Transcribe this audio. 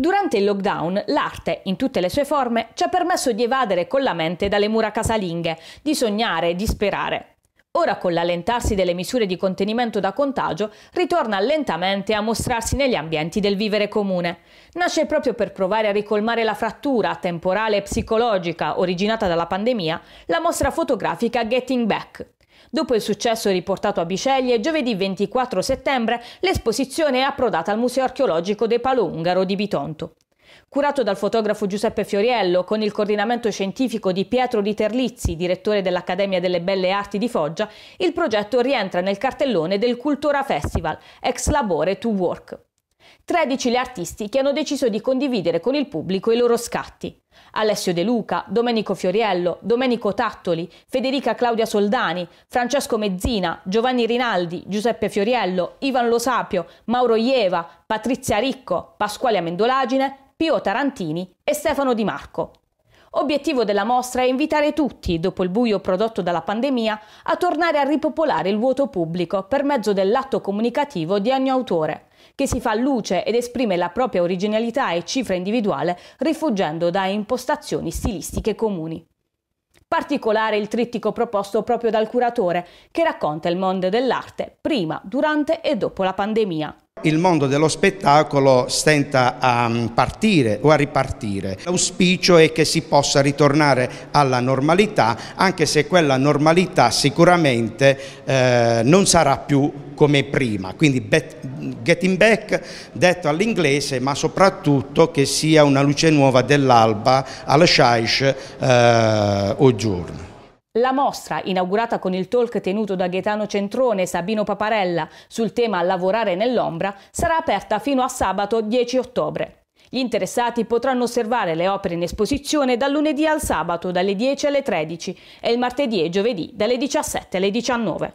Durante il lockdown, l'arte, in tutte le sue forme, ci ha permesso di evadere con la mente dalle mura casalinghe, di sognare di sperare. Ora, con l'allentarsi delle misure di contenimento da contagio, ritorna lentamente a mostrarsi negli ambienti del vivere comune. Nasce proprio per provare a ricolmare la frattura temporale e psicologica originata dalla pandemia la mostra fotografica Getting Back, Dopo il successo riportato a Biceglie, giovedì 24 settembre l'esposizione è approdata al Museo archeologico De Palo Ungaro di Bitonto. Curato dal fotografo Giuseppe Fioriello, con il coordinamento scientifico di Pietro Di direttore dell'Accademia delle Belle Arti di Foggia, il progetto rientra nel cartellone del Cultura Festival, ex labore to work. 13 gli artisti che hanno deciso di condividere con il pubblico i loro scatti. Alessio De Luca, Domenico Fioriello, Domenico Tattoli, Federica Claudia Soldani, Francesco Mezzina, Giovanni Rinaldi, Giuseppe Fioriello, Ivan Lo Sapio, Mauro Ieva, Patrizia Ricco, Pasquale Amendolagine, Pio Tarantini e Stefano Di Marco. Obiettivo della mostra è invitare tutti, dopo il buio prodotto dalla pandemia, a tornare a ripopolare il vuoto pubblico per mezzo dell'atto comunicativo di ogni autore, che si fa luce ed esprime la propria originalità e cifra individuale rifuggendo da impostazioni stilistiche comuni. Particolare il trittico proposto proprio dal curatore, che racconta il mondo dell'arte prima, durante e dopo la pandemia il mondo dello spettacolo stenta a mm, partire o a ripartire. L'auspicio è che si possa ritornare alla normalità, anche se quella normalità sicuramente eh, non sarà più come prima, quindi getting back detto all'inglese, ma soprattutto che sia una luce nuova dell'alba al Shaish eh, o giorno. La mostra, inaugurata con il talk tenuto da Gaetano Centrone e Sabino Paparella sul tema Lavorare nell'ombra, sarà aperta fino a sabato 10 ottobre. Gli interessati potranno osservare le opere in esposizione dal lunedì al sabato dalle 10 alle 13 e il martedì e giovedì dalle 17 alle 19.